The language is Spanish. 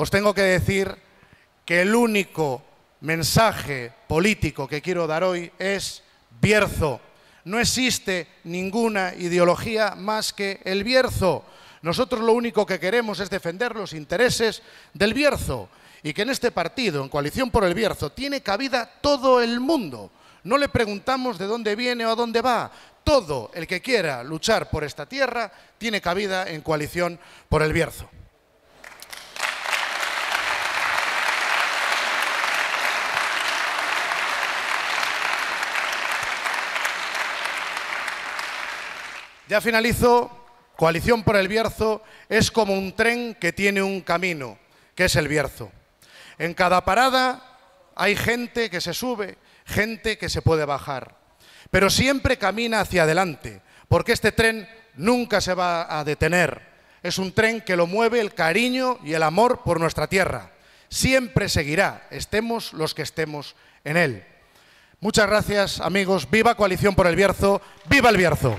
os tengo que decir que el único mensaje político que quiero dar hoy es Bierzo. No existe ninguna ideología más que el Bierzo. Nosotros lo único que queremos es defender los intereses del Bierzo y que en este partido, en coalición por el Bierzo, tiene cabida todo el mundo. No le preguntamos de dónde viene o a dónde va. Todo el que quiera luchar por esta tierra tiene cabida en coalición por el Bierzo. Ya finalizo. Coalición por el Bierzo es como un tren que tiene un camino, que es el Bierzo. En cada parada hay gente que se sube, gente que se puede bajar, pero siempre camina hacia adelante, porque este tren nunca se va a detener. Es un tren que lo mueve el cariño y el amor por nuestra tierra. Siempre seguirá, estemos los que estemos en él. Muchas gracias, amigos. Viva Coalición por el Bierzo. Viva el Bierzo.